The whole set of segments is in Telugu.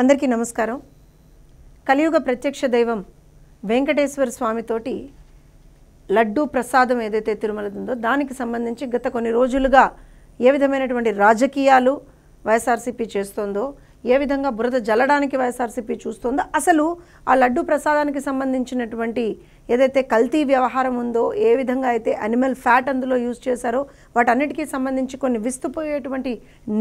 అందరికీ నమస్కారం కలియుగ ప్రత్యక్ష దైవం వెంకటేశ్వర స్వామితోటి లడ్డూ ప్రసాదం ఏదైతే తిరుమల దానికి సంబంధించి గత కొన్ని రోజులుగా ఏ విధమైనటువంటి రాజకీయాలు వైఎస్ఆర్సీపీ చేస్తోందో ఏ విధంగా బురద జల్లడానికి వైఎస్ఆర్సీపీ చూస్తుందో అసలు ఆ లడ్డు ప్రసాదానికి సంబంధించినటువంటి ఏదైతే కల్తీ వ్యవహారం ఉందో ఏ విధంగా అయితే అనిమల్ ఫ్యాట్ అందులో యూజ్ చేశారో వాటన్నిటికీ సంబంధించి కొన్ని విస్తుపోయేటువంటి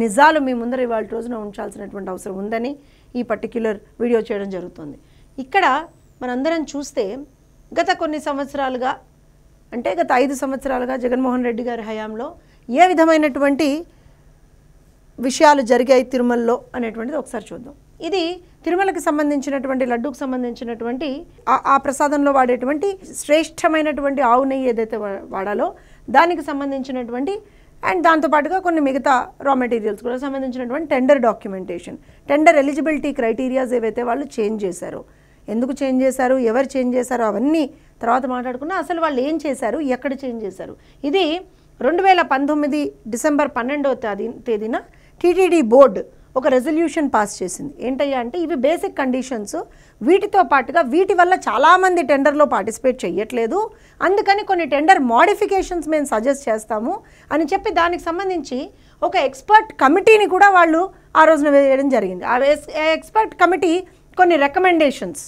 నిజాలు మీ ముందర ఇవాళ రోజున ఉంచాల్సినటువంటి అవసరం ఉందని ఈ పర్టిక్యులర్ వీడియో చేయడం జరుగుతుంది ఇక్కడ మనందరం చూస్తే గత కొన్ని సంవత్సరాలుగా అంటే గత ఐదు సంవత్సరాలుగా జగన్మోహన్ రెడ్డి గారి హయాంలో ఏ విధమైనటువంటి విషయాలు జరిగాయి తిరుమలలో అనేటువంటిది ఒకసారి చూద్దాం ఇది తిరుమలకి సంబంధించినటువంటి లడ్డూకు సంబంధించినటువంటి ఆ ప్రసాదంలో వాడేటువంటి శ్రేష్టమైనటువంటి ఆవు నెయ్యి ఏదైతే వాడాలో దానికి సంబంధించినటువంటి అండ్ దాంతోపాటుగా కొన్ని మిగతా రా మెటీరియల్స్ కూడా సంబంధించినటువంటి tender documentation tender eligibility criterias ఏవైతే వాళ్ళు చేంజ్ చేశారో ఎందుకు చేంజ్ చేశారు ఎవరు చేంజ్ చేశారు అవన్నీ తర్వాత మాట్లాడుకున్నా అసలు వాళ్ళు ఏం చేశారు ఎక్కడ చేంజ్ చేశారు ఇది రెండు వేల పంతొమ్మిది డిసెంబర్ పన్నెండవ తేదీ తేదీన టీటీడీ బోర్డు ఒక రెజల్యూషన్ పాస్ చేసింది ఏంటయ్యా అంటే ఇవి బేసిక్ కండిషన్స్ వీటితో పాటుగా వీటి వల్ల చాలామంది టెండర్లో పార్టిసిపేట్ చేయట్లేదు అందుకని కొన్ని టెండర్ మోడిఫికేషన్స్ మేము సజెస్ట్ చేస్తాము అని చెప్పి దానికి సంబంధించి ఒక ఎక్స్పర్ట్ కమిటీని కూడా వాళ్ళు ఆ రోజున వేయడం జరిగింది ఆ ఎక్స్పర్ట్ కమిటీ కొన్ని recommendations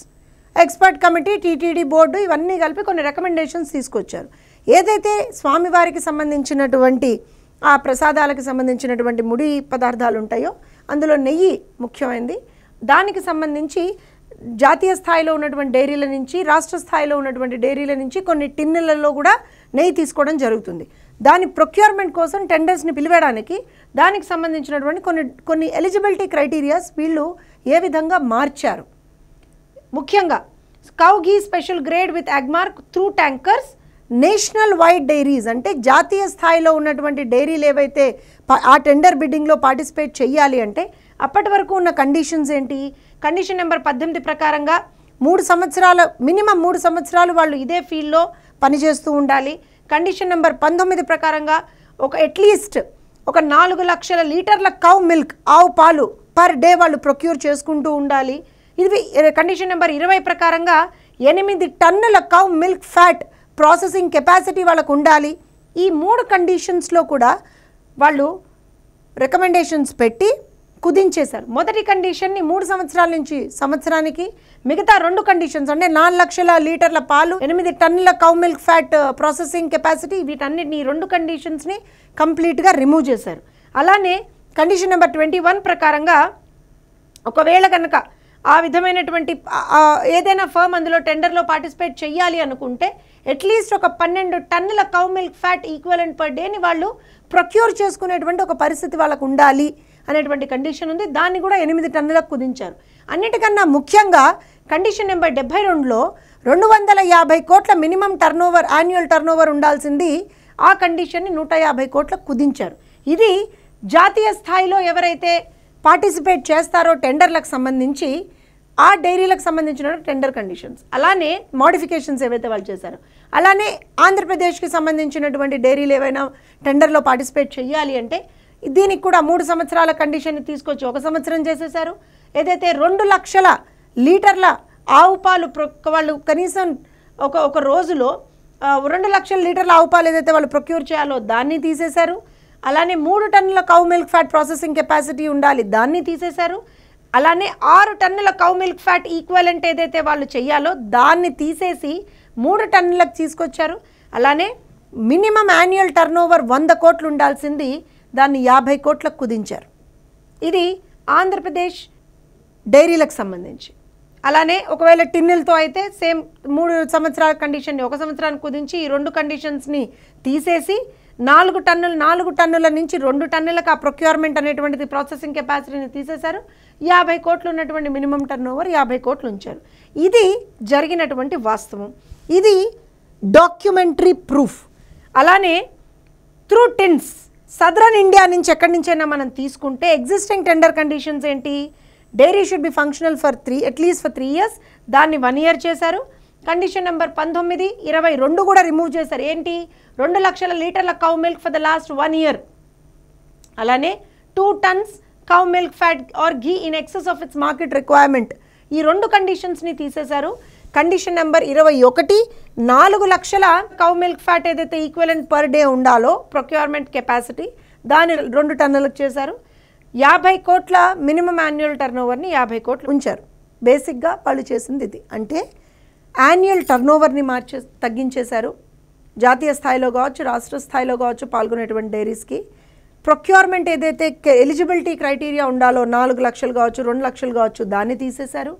expert committee TTD board ఇవన్నీ కలిపి కొన్ని రికమెండేషన్స్ తీసుకొచ్చారు ఏదైతే స్వామివారికి సంబంధించినటువంటి ఆ ప్రసాదాలకు సంబంధించినటువంటి ముడి పదార్థాలు ఉంటాయో అందులో నెయ్యి ముఖ్యమైనది దానికి సంబంధించి జాతీయ స్థాయిలో ఉన్నటువంటి డైరీల నుంచి రాష్ట్ర స్థాయిలో ఉన్నటువంటి డైరీల నుంచి కొన్ని టిన్నులలో కూడా నెయ్యి తీసుకోవడం జరుగుతుంది దాని ప్రొక్యూర్మెంట్ కోసం టెండర్స్ని పిలివేయడానికి దానికి సంబంధించినటువంటి కొన్ని కొన్ని ఎలిజిబిలిటీ క్రైటీరియాస్ వీళ్ళు ఏ విధంగా మార్చారు ముఖ్యంగా cow ghee special grade with Agmark through tankers national wide dairies అంటే జాతీయ స్థాయిలో ఉన్నటువంటి డైరీలు ఏవైతే ఆ టెండర్ బిడ్డింగ్లో పార్టిసిపేట్ చేయాలి అంటే అప్పటి వరకు ఉన్న కండిషన్స్ ఏంటి కండిషన్ నెంబర్ పద్దెనిమిది ప్రకారంగా మూడు సంవత్సరాల మినిమం మూడు సంవత్సరాలు వాళ్ళు ఇదే ఫీల్డ్లో పనిచేస్తూ ఉండాలి కండిషన్ నెంబర్ పంతొమ్మిది ప్రకారంగా ఒక అట్లీస్ట్ ఒక నాలుగు లక్షల లీటర్ల కౌ మిల్క్ ఆవు పాలు పర్ డే వాళ్ళు ప్రొక్యూర్ చేసుకుంటూ ఉండాలి ఇది కండిషన్ నెంబర్ ఇరవై ప్రకారంగా ఎనిమిది టన్నుల cow milk fat processing capacity వాళ్ళకు ఉండాలి ఈ మూడు కండిషన్స్లో కూడా వాళ్ళు రికమెండేషన్స్ పెట్టి కుదించేశారు మొదటి కండిషన్ని మూడు సంవత్సరాల నుంచి సంవత్సరానికి మిగతా రెండు కండిషన్స్ అంటే నాలుగు లక్షల లీటర్ల పాలు ఎనిమిది టన్నుల cow milk fat processing capacity వీటన్నిటిని రెండు కండిషన్స్ని కంప్లీట్గా రిమూవ్ చేశారు అలానే కండిషన్ నెంబర్ ట్వంటీ వన్ ప్రకారంగా ఒకవేళ కనుక ఆ విధమైనటువంటి ఏదైనా ఫర్మ్ అందులో టెండర్లో పార్టిసిపేట్ చేయాలి అనుకుంటే అట్లీస్ట్ ఒక పన్నెండు టన్నుల cow milk fat equivalent per డేని వాళ్ళు ప్రొక్యూర్ చేసుకునేటువంటి ఒక పరిస్థితి వాళ్ళకు ఉండాలి అనేటువంటి కండిషన్ ఉంది దాన్ని కూడా ఎనిమిది టన్నులకు కుదించారు అన్నిటికన్నా ముఖ్యంగా కండిషన్ నెంబర్ డెబ్బై రెండులో రెండు వందల యాభై కోట్ల మినిమం టర్నోవర్ యాన్యువల్ టర్నోవర్ ఉండాల్సింది ఆ కండిషన్ని నూట యాభై కోట్లకు కుదించారు ఇది జాతీయ స్థాయిలో ఎవరైతే పార్టిసిపేట్ చేస్తారో టెండర్లకు సంబంధించి ఆ డైరీలకు సంబంధించిన టెండర్ కండిషన్స్ అలానే మోడిఫికేషన్స్ ఏవైతే వాళ్ళు చేశారో అలానే ఆంధ్రప్రదేశ్కి సంబంధించినటువంటి డైరీలు ఏవైనా టెండర్లో పార్టిసిపేట్ చేయాలి అంటే దీనికి కూడా మూడు సంవత్సరాల కండిషన్ని తీసుకొచ్చి ఒక సంవత్సరం చేసేసారు ఏదైతే రెండు లక్షల లీటర్ల ఆవు పాలు వాళ్ళు కనీసం ఒక ఒక రోజులో రెండు లక్షల లీటర్ల ఆవు పాలు ఏదైతే వాళ్ళు ప్రొక్యూర్ చేయాలో దాన్ని తీసేశారు అలానే మూడు టన్నుల cow milk fat processing capacity ఉండాలి దాన్ని తీసేశారు అలానే ఆరు టన్నుల కౌ మిల్క్ ఫ్యాట్ ఈక్వలెంట్ ఏదైతే వాళ్ళు చేయాలో దాన్ని తీసేసి మూడు టన్నులకు తీసుకొచ్చారు అలానే మినిమం యాన్యువల్ టర్న్ ఓవర్ వంద కోట్లు ఉండాల్సింది దాన్ని యాభై కోట్లకు కుదించారు ఇది ఆంధ్రప్రదేశ్ డైరీలకు సంబంధించి అలానే ఒకవేళ టిన్నెలతో అయితే సేమ్ మూడు సంవత్సరాల కండిషన్ని ఒక సంవత్సరానికి కుదించి ఈ రెండు కండిషన్స్ని తీసేసి నాలుగు టన్నులు నాలుగు టన్నుల నుంచి రెండు టన్నులకు ఆ ప్రొక్యూర్మెంట్ అనేటువంటిది ప్రాసెసింగ్ కెపాసిటీని తీసేశారు యాభై కోట్లు ఉన్నటువంటి మినిమం టర్న్ ఓవర్ యాభై కోట్లు ఉంచారు ఇది జరిగినటువంటి వాస్తవం ఇది డాక్యుమెంటరీ ప్రూఫ్ అలానే త్రూ టిన్స్ సదరన్ ఇండియా నుంచి ఎక్కడి నుంచైనా మనం తీసుకుంటే ఎగ్జిస్టింగ్ టెండర్ కండిషన్స్ ఏంటి dairy should be functional for three at least for three years దాన్ని వన్ ఇయర్ చేశారు కండిషన్ నెంబర్ పంతొమ్మిది ఇరవై రెండు కూడా రిమూవ్ చేశారు ఏంటి రెండు లక్షల లీటర్ల cow milk for the last one year అలానే two tons cow milk fat or ghee in excess of its market requirement ఈ రెండు కండిషన్స్ని తీసేశారు కండిషన్ నెంబర్ ఇరవై ఒకటి నాలుగు లక్షల కౌ మిల్క్ ఫ్యాట్ ఏదైతే ఈక్వలెంట్ పర్ డే ఉండాలో ప్రొక్యూర్మెంట్ కెపాసిటీ దాని రెండు టన్నులకు చేశారు యాభై కోట్ల మినిమం యాన్యువల్ టర్నోవర్ని యాభై కోట్లు ఉంచారు బేసిక్గా వాళ్ళు చేసింది ఇది అంటే యాన్యువల్ టర్నోవర్ని మార్చే తగ్గించేశారు జాతీయ స్థాయిలో కావచ్చు రాష్ట్ర స్థాయిలో కావచ్చు పాల్గొనేటువంటి డైరీస్కి ప్రొక్యూర్మెంట్ ఏదైతే ఎలిజిబిలిటీ క్రైటీరియా ఉండాలో నాలుగు లక్షలు కావచ్చు రెండు లక్షలు కావచ్చు దాన్ని తీసేశారు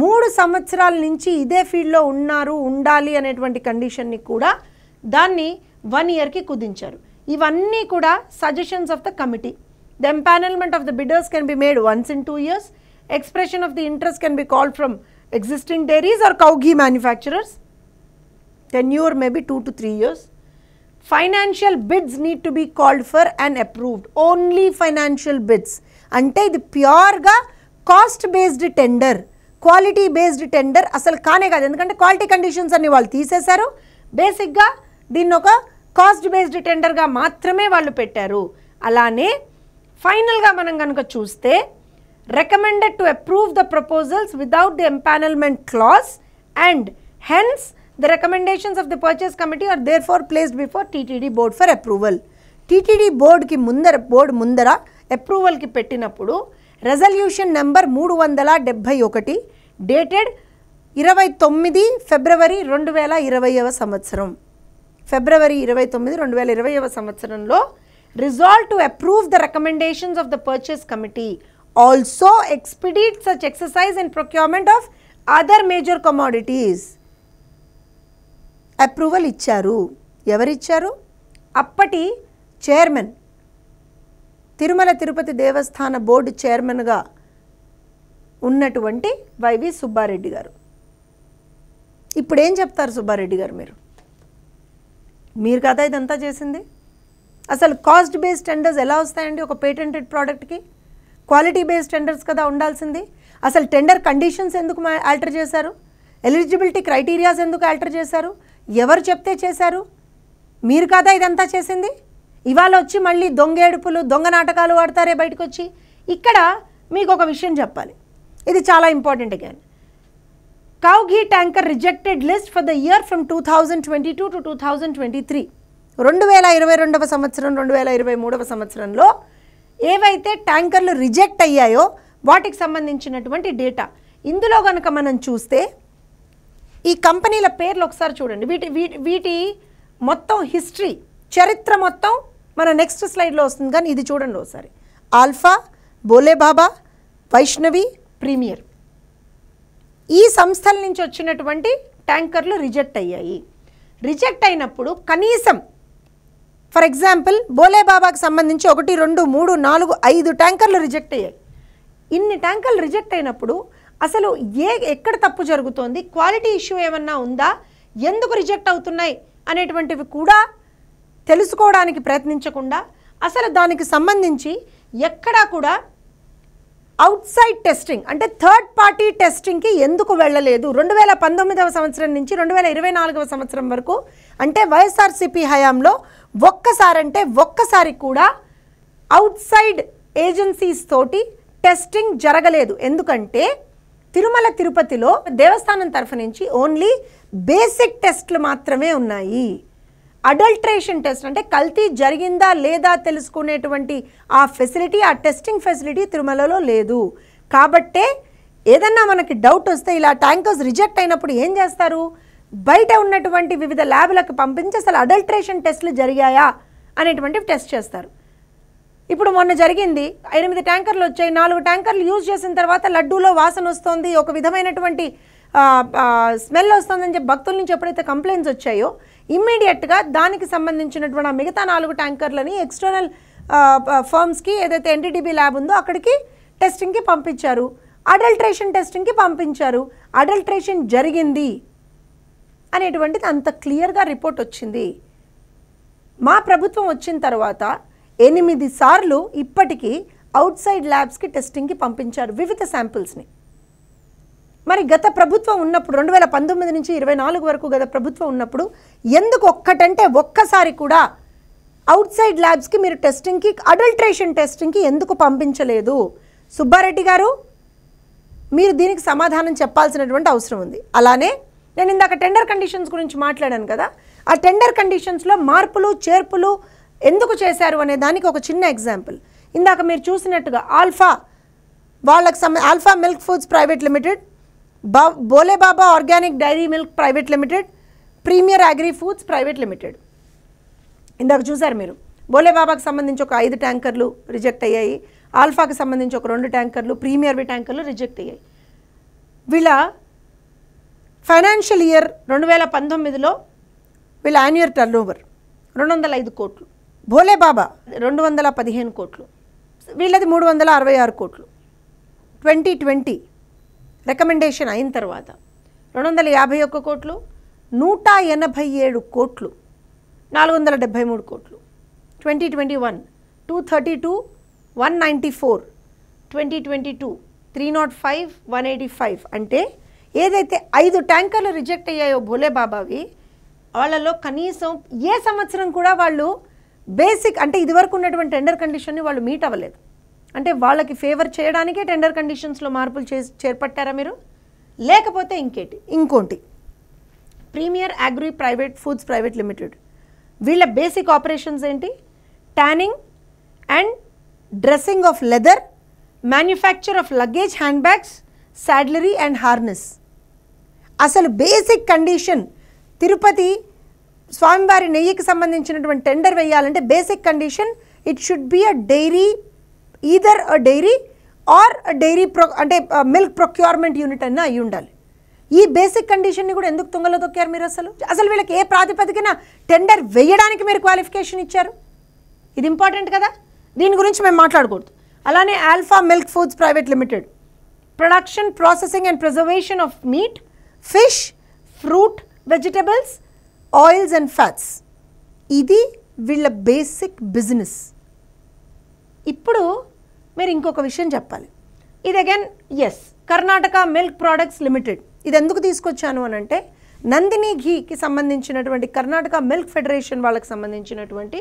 మూడు సంవత్సరాల నుంచి ఇదే ఫీల్డ్లో ఉన్నారు ఉండాలి అనేటువంటి కండిషన్ని కూడా దాన్ని వన్ ఇయర్కి కుదించారు ఇవన్నీ కూడా suggestions of the committee the empanelment of the bidders can be made once in two years expression of the interest can be call from existing dairies or cow ghee manufacturers tenure may be 2 to 3 years. Financial bids need to be called for and approved only financial bids అంటే ఇది ప్యూర్గా cost based tender quality based tender అసలు కానే కాదు ఎందుకంటే క్వాలిటీ కండిషన్స్ అన్ని వాళ్ళు తీసేశారు బేసిక్గా దీన్ని ఒక కాస్ట్ బేస్డ్ టెండర్గా మాత్రమే వాళ్ళు పెట్టారు అలానే ఫైనల్గా మనం కనుక చూస్తే recommended to approve the proposals without the empanelment clause and hence The recommendations of the purchase committee are therefore placed before TTD board for approval. TTD బోర్డుకి ముందర బోర్డు ముందర అప్రూవల్కి పెట్టినప్పుడు రెజల్యూషన్ నెంబర్ మూడు వందల డెబ్భై ఒకటి డేటెడ్ ఇరవై తొమ్మిది ఫిబ్రవరి రెండు వేల ఇరవైవ సంవత్సరం ఫిబ్రవరి ఇరవై తొమ్మిది రెండు వేల ఇరవైవ సంవత్సరంలో resolve to approve the recommendations of the purchase committee also expedite such exercise and procurement of other major commodities approval ఇచ్చారు ఎవరిచ్చారు అప్పటి చైర్మన్ తిరుమల తిరుపతి దేవస్థాన బోర్డు చైర్మన్గా ఉన్నటువంటి వైవి సుబ్బారెడ్డి గారు ఇప్పుడు ఏం చెప్తారు సుబ్బారెడ్డి గారు మీరు మీరు కదా ఇదంతా చేసింది అసలు కాస్ట్ బేస్డ్ టెండర్స్ ఎలా వస్తాయండి ఒక పేటెంటెడ్ ప్రోడక్ట్కి క్వాలిటీ బేస్డ్ టెండర్స్ కదా ఉండాల్సింది అసలు టెండర్ కండిషన్స్ ఎందుకు ఆల్టర్ చేశారు ఎలిజిబిలిటీ క్రైటీరియాస్ ఎందుకు ఆల్టర్ చేశారు ఎవరు చెప్తే చేశారు మీరు కదా ఇదంతా చేసింది ఇవాళ వచ్చి మళ్ళీ దొంగేడుపులు దొంగ నాటకాలు వాడతారే బయటకు వచ్చి ఇక్కడ మీకు ఒక విషయం చెప్పాలి ఇది చాలా important again cow ghee tanker rejected list for the year from two thousand twenty two to two thousand twenty three రెండు వేల ఇరవై రెండవ సంవత్సరం రెండు వేల ఇరవై మూడవ సంవత్సరంలో ఏవైతే ట్యాంకర్లు రిజెక్ట్ అయ్యాయో వాటికి సంబంధించినటువంటి డేటా ఇందులో కనుక మనం చూస్తే ఈ కంపెనీల పేర్లు ఒకసారి చూడండి వీటి వీటి మొత్తం హిస్టరీ చరిత్ర మొత్తం మన నెక్స్ట్ స్లైడ్లో వస్తుంది కానీ ఇది చూడండి ఒకసారి ఆల్ఫా బోలేబాబా వైష్ణవి ప్రీమియర్ ఈ సంస్థల నుంచి వచ్చినటువంటి ట్యాంకర్లు రిజెక్ట్ అయ్యాయి రిజెక్ట్ అయినప్పుడు కనీసం ఫర్ ఎగ్జాంపుల్ బోలేబాబాకి సంబంధించి ఒకటి రెండు మూడు నాలుగు ఐదు ట్యాంకర్లు రిజెక్ట్ అయ్యాయి ఇన్ని ట్యాంకర్లు రిజెక్ట్ అయినప్పుడు అసలు ఏ ఎక్కడ తప్పు జరుగుతోంది క్వాలిటీ ఇష్యూ ఏమన్నా ఉందా ఎందుకు రిజెక్ట్ అవుతున్నాయి అనేటువంటివి కూడా తెలుసుకోవడానికి ప్రయత్నించకుండా అసలు దానికి సంబంధించి ఎక్కడా కూడా అవుట్ సైడ్ టెస్టింగ్ అంటే థర్డ్ పార్టీ టెస్టింగ్కి ఎందుకు వెళ్ళలేదు రెండు వేల పంతొమ్మిదవ సంవత్సరం నుంచి రెండు వేల ఇరవై నాలుగవ సంవత్సరం వరకు అంటే వైఎస్ఆర్సీపీ హయాంలో ఒక్కసారంటే ఒక్కసారి కూడా అవుట్ సైడ్ ఏజెన్సీస్ తోటి టెస్టింగ్ జరగలేదు ఎందుకంటే తిరుమల తిరుపతిలో దేవస్థానం తరఫు నుంచి ఓన్లీ బేసిక్ టెస్ట్లు మాత్రమే ఉన్నాయి అడల్ట్రేషన్ టెస్ట్ అంటే కల్తీ జరిగిందా లేదా తెలుసుకునేటువంటి ఆ ఫెసిలిటీ ఆ టెస్టింగ్ ఫెసిలిటీ తిరుమలలో లేదు కాబట్టే ఏదన్నా మనకి డౌట్ వస్తే ఇలా ట్యాంకర్స్ రిజెక్ట్ అయినప్పుడు ఏం చేస్తారు బయట ఉన్నటువంటి వివిధ ల్యాబ్లకు పంపించి అసలు అడల్ట్రేషన్ టెస్ట్లు జరిగాయా అనేటువంటివి టెస్ట్ చేస్తారు ఇప్పుడు మొన్న జరిగింది ఎనిమిది ట్యాంకర్లు వచ్చాయి నాలుగు ట్యాంకర్లు యూజ్ చేసిన తర్వాత లడ్డూలో వాసన వస్తుంది ఒక విధమైనటువంటి స్మెల్ వస్తుందని చెప్పి భక్తుల నుంచి ఎప్పుడైతే కంప్లైంట్స్ వచ్చాయో ఇమ్మీడియట్గా దానికి సంబంధించినటువంటి మిగతా నాలుగు ట్యాంకర్లని ఎక్స్టర్నల్ ఫర్మ్స్కి ఏదైతే ఎన్టీడీబీ ల్యాబ్ ఉందో అక్కడికి టెస్టింగ్కి పంపించారు అడల్ట్రేషన్ టెస్టింగ్కి పంపించారు అడల్ట్రేషన్ జరిగింది అనేటువంటిది అంత క్లియర్గా రిపోర్ట్ వచ్చింది మా ప్రభుత్వం వచ్చిన తర్వాత ఎనిమిది సార్లు ఇప్పటికీ అవుట్ సైడ్ ల్యాబ్స్కి టెస్టింగ్కి పంపించారు వివిధ శాంపిల్స్ని మరి గత ప్రభుత్వం ఉన్నప్పుడు రెండు వేల పంతొమ్మిది నుంచి ఇరవై నాలుగు వరకు గత ప్రభుత్వం ఉన్నప్పుడు ఎందుకు ఒక్కటంటే ఒక్కసారి కూడా అవుట్ సైడ్ ల్యాబ్స్కి మీరు టెస్టింగ్కి అడల్ట్రేషన్ టెస్టింగ్కి ఎందుకు పంపించలేదు సుబ్బారెడ్డి గారు మీరు దీనికి సమాధానం చెప్పాల్సినటువంటి అవసరం ఉంది అలానే నేను ఇందాక టెండర్ కండిషన్స్ గురించి మాట్లాడాను కదా ఆ టెండర్ కండిషన్స్లో మార్పులు చేర్పులు ఎందుకు చేశారు అనే దానికి ఒక చిన్న ఎగ్జాంపుల్ ఇందాక మీరు చూసినట్టుగా ఆల్ఫా వాళ్ళకి Alpha milk foods private limited బా Bolebaba organic dairy milk private limited premier agri foods private limited ఇందాక చూశారు మీరు బోలేబాబాకి సంబంధించి ఒక ఐదు ట్యాంకర్లు రిజెక్ట్ అయ్యాయి ఆల్ఫాకి సంబంధించి ఒక రెండు ట్యాంకర్లు ప్రీమియర్ వి ట్యాంకర్లు రిజెక్ట్ అయ్యాయి వీళ్ళ ఫైనాన్షియల్ ఇయర్ రెండు వేల పంతొమ్మిదిలో వీళ్ళ యాన్యువల్ టర్న్ ఓవర్ రెండు వందల ఐదు కోట్లు భోలే బాబా రెండు వందల పదిహేను కోట్లు వీళ్ళది మూడు వందల అరవై ఆరు కోట్లు ట్వంటీ ట్వంటీ రికమెండేషన్ అయిన తర్వాత రెండు వందల యాభై ఒక్క కోట్లు నూట ఎనభై ఏడు కోట్లు నాలుగు వందల డెబ్భై మూడు కోట్లు twenty twenty one two thirty two one ninety four twenty twenty two three nought five one eighty five అంటే ఏదైతే ఐదు ట్యాంకర్లు రిజెక్ట్ అయ్యాయో భోలే బాబావి వాళ్ళలో కనీసం ఏ సంవత్సరం కూడా వాళ్ళు బేసిక్ అంటే ఇదివరకు ఉన్నటువంటి టెండర్ కండిషన్ని వాళ్ళు మీట్ అవ్వలేదు అంటే వాళ్ళకి ఫేవర్ చేయడానికే టెండర్ కండిషన్స్లో మార్పులు చే చేర్పట్టారా మీరు లేకపోతే ఇంకేటి ఇంకోటి Premier Agri Private Foods private Limited వీళ్ళ బేసిక్ ఆపరేషన్స్ ఏంటి tanning and dressing of leather manufacture of luggage handbags saddlery and harness అసలు బేసిక్ కండిషన్ తిరుపతి స్వామివారి నెయ్యికి సంబంధించినటువంటి టెండర్ వేయాలంటే basic condition it should be a dairy either a dairy or dairy ప్రొ అంటే మిల్క్ ప్రొక్యూర్మెంట్ యూనిట్ అన్న అయి ఉండాలి ఈ బేసిక్ కండిషన్ని కూడా ఎందుకు తుంగలో తొక్కారు మీరు అసలు అసలు వీళ్ళకి ఏ ప్రాతిపదికన టెండర్ వేయడానికి మీరు క్వాలిఫికేషన్ ఇచ్చారు ఇది ఇంపార్టెంట్ కదా దీని గురించి మేము మాట్లాడకూడదు అలానే Alpha milk foods private Limited production processing and preservation of meat fish fruit vegetables oils and fats ఇది వీళ్ళ బేసిక్ బిజినెస్ ఇప్పుడు మీరు ఇంకొక విషయం చెప్పాలి ఇది again as Karnataka Milk Products Limited ఇది ఎందుకు తీసుకొచ్చాను అని అంటే నందిని ఘీకి సంబంధించినటువంటి కర్ణాటక మిల్క్ ఫెడరేషన్ వాళ్ళకి సంబంధించినటువంటి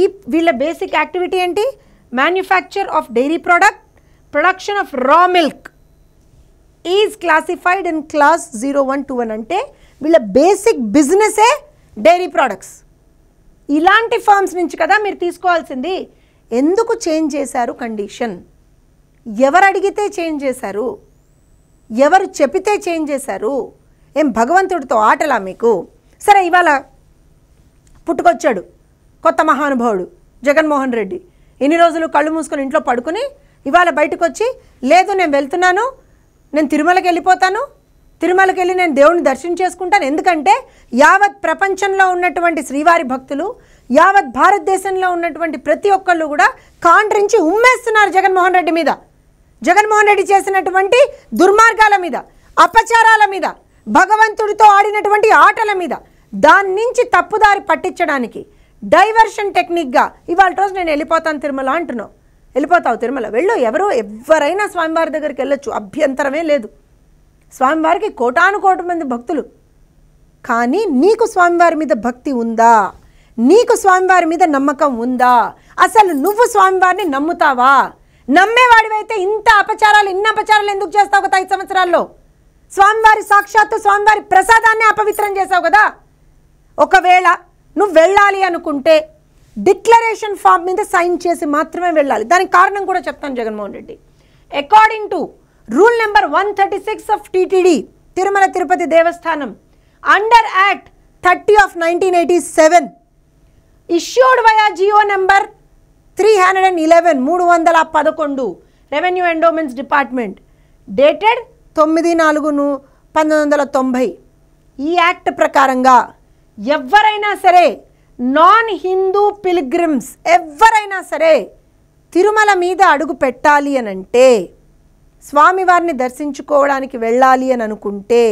ఈ వీళ్ళ బేసిక్ యాక్టివిటీ ఏంటి manufacture of dairy product production of raw milk is classified in class zero one two one అంటే వీళ్ళ బేసిక్ బిజినెసే డైరీ ప్రోడక్ట్స్ ఇలాంటి ఫర్మ్స్ నుంచి కదా మీరు తీసుకోవాల్సింది ఎందుకు చేంజ్ చేశారు కండిషన్ ఎవరు అడిగితే చేంజ్ చేశారు ఎవరు చెప్పితే చేంజ్ చేశారు ఏం భగవంతుడితో ఆటలా మీకు సరే ఇవాళ పుట్టుకొచ్చాడు కొత్త మహానుభావుడు జగన్మోహన్ రెడ్డి ఎన్ని రోజులు కళ్ళు మూసుకొని ఇంట్లో పడుకుని ఇవాళ బయటకు వచ్చి లేదు నేను వెళ్తున్నాను నేను తిరుమలకి వెళ్ళిపోతాను తిరుమలకి వెళ్ళి నేను దేవుని దర్శనం చేసుకుంటాను ఎందుకంటే యావత్ ప్రపంచంలో ఉన్నటువంటి శ్రీవారి భక్తులు యావత్ భారతదేశంలో ఉన్నటువంటి ప్రతి ఒక్కళ్ళు కూడా కాండ్రించి ఉమ్మేస్తున్నారు జగన్మోహన్ రెడ్డి మీద జగన్మోహన్ రెడ్డి చేసినటువంటి దుర్మార్గాల మీద అపచారాల మీద భగవంతుడితో ఆడినటువంటి ఆటల మీద దాని నుంచి తప్పుదారి పట్టించడానికి డైవర్షన్ టెక్నిక్గా ఇవాళ రోజు నేను వెళ్ళిపోతాను తిరుమల అంటున్నావు వెళ్ళిపోతావు తిరుమల వెళ్ళు ఎవరు ఎవరైనా స్వామివారి దగ్గరికి వెళ్ళొచ్చు అభ్యంతరమే లేదు స్వామివారికి కోటానుకోటి మంది భక్తులు కానీ నీకు స్వామివారి మీద భక్తి ఉందా నీకు స్వామివారి మీద నమ్మకం ఉందా అసలు నువ్వు స్వామివారిని నమ్ముతావా నమ్మేవాడివైతే ఇంత అపచారాలు ఇన్ని అపచారాలు ఎందుకు చేస్తావు కదా ఐదు సంవత్సరాల్లో స్వామివారి సాక్షాత్తు స్వామివారి ప్రసాదాన్ని అపవిత్రం చేసావు కదా ఒకవేళ నువ్వు వెళ్ళాలి అనుకుంటే డిక్లరేషన్ ఫామ్ మీద సైన్ చేసి మాత్రమే వెళ్ళాలి దానికి కారణం కూడా చెప్తాను Jaganmohan Reddy according to rule number one thirty six of TTD Tirumala Tirupati Devasthanam under act thirty of nineteen eighty seven issued via GO number three hundred and eleven మూడు వందల పదకొండు రెవెన్యూ ఎండోమెంట్స్ డిపార్ట్మెంట్ డేటెడ్ తొమ్మిది నాలుగును పంతొమ్మిది వందల తొంభై ఈ యాక్ట్ ప్రకారంగా ఎవరైనా సరే నాన్ హిందూ పిల్గ్రిమ్స్ ఎవరైనా సరే తిరుమల మీద అడుగు పెట్టాలి అనంటే స్వామివారిని దర్శించుకోవడానికి వెళ్ళాలి అని అనుకుంటే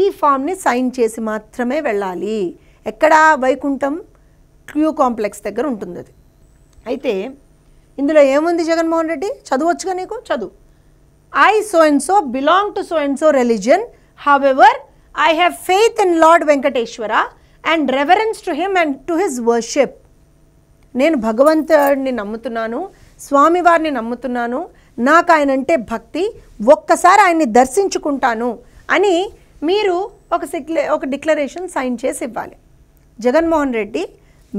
ఈ ఫామ్ని సైన్ చేసి మాత్రమే వెళ్ళాలి ఎక్కడ వైకుంఠం క్యూ కాంప్లెక్స్ దగ్గర ఉంటుంది అది అయితే ఇందులో ఏముంది జగన్మోహన్ రెడ్డి చదువచ్చుగా నీకు చదువు I so and so belong to so and so religion however I have faith in Lord Venkateswara and reverence to him and to his worship నేను భగవంతుడిని నమ్ముతున్నాను స్వామివారిని నమ్ముతున్నాను నాకు ఆయన అంటే భక్తి ఒక్కసారి ఆయన్ని దర్శించుకుంటాను అని మీరు ఒక సిక్లే ఒక డిక్లరేషన్ సైన్ చేసి ఇవ్వాలి జగన్మోహన్ రెడ్డి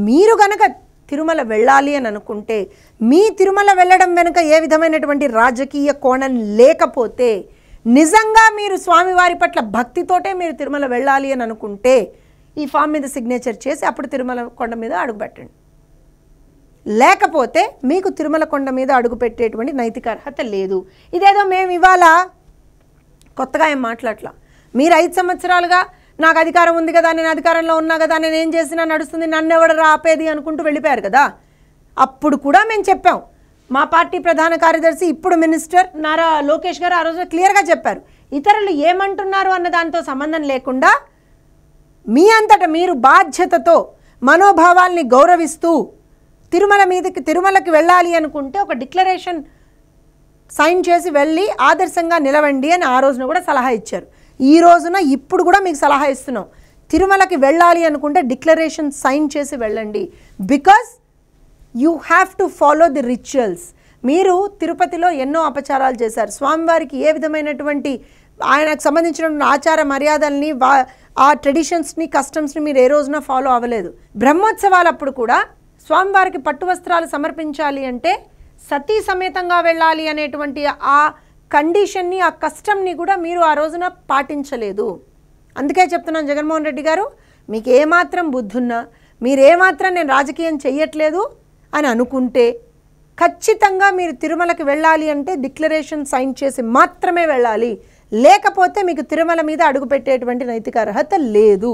మీరు గనక తిరుమల వెళ్ళాలి అని అనుకుంటే మీ తిరుమల వెళ్ళడం వెనుక ఏ విధమైనటువంటి రాజకీయ కోణం లేకపోతే నిజంగా మీరు స్వామివారి పట్ల భక్తితోటే మీరు తిరుమల వెళ్ళాలి అని అనుకుంటే ఈ ఫామ్ మీద సిగ్నేచర్ చేసి అప్పుడు తిరుమల కొండ మీద అడుగుపెట్టండి లేకపోతే మీకు తిరుమల కొండ మీద అడుగుపెట్టేటువంటి నైతిక అర్హత లేదు ఇదేదో మేము ఇవాళ కొత్తగా ఏం మాట్లాడలా మీరు ఐదు సంవత్సరాలుగా నాకు అధికారం ఉంది కదా నేను అధికారంలో ఉన్నా కదా నేను ఏం చేసినా నడుస్తుంది నన్ను ఎవడు రాపేది అనుకుంటూ వెళ్ళిపోయారు కదా అప్పుడు కూడా మేము చెప్పాం మా పార్టీ ప్రధాన కార్యదర్శి ఇప్పుడు మినిస్టర్ నారా లోకేష్ గారు ఆ రోజు క్లియర్గా చెప్పారు ఇతరులు ఏమంటున్నారు అన్న దానితో సంబంధం లేకుండా మీ అంతటా మీరు బాధ్యతతో మనోభావాల్ని గౌరవిస్తూ తిరుమల మీదకి తిరుమలకి వెళ్ళాలి అనుకుంటే ఒక డిక్లరేషన్ సైన్ చేసి వెళ్ళి ఆదర్శంగా నిలవండి అని ఆ రోజున కూడా సలహా ఇచ్చారు ఈ రోజున ఇప్పుడు కూడా మీకు సలహా ఇస్తున్నాం తిరుమలకి వెళ్ళాలి అనుకుంటే డిక్లరేషన్ సైన్ చేసి వెళ్ళండి because you have to follow the rituals మీరు తిరుపతిలో ఎన్నో అపచారాలు చేశారు స్వామివారికి ఏ విధమైనటువంటి ఆయనకు సంబంధించిన ఆచార మర్యాదల్ని ఆ ట్రెడిషన్స్ని కస్టమ్స్ని మీరు ఏ రోజున ఫాలో అవ్వలేదు బ్రహ్మోత్సవాలప్పుడు కూడా స్వామివారికి పట్టు వస్త్రాలు సమర్పించాలి అంటే సతీ సమేతంగా వెళ్ళాలి అనేటువంటి ఆ కండిషన్ని ఆ కష్టంని కూడా మీరు ఆ రోజున పాటించలేదు అందుకే చెప్తున్నాను జగన్మోహన్ రెడ్డి గారు మీకు ఏమాత్రం బుద్ధున్నా మీరేమాత్రం నేను రాజకీయం చెయ్యట్లేదు అని అనుకుంటే ఖచ్చితంగా మీరు తిరుమలకి వెళ్ళాలి అంటే డిక్లరేషన్ సైన్ చేసి మాత్రమే వెళ్ళాలి లేకపోతే మీకు తిరుమల మీద పెట్టేటువంటి నైతిక అర్హత లేదు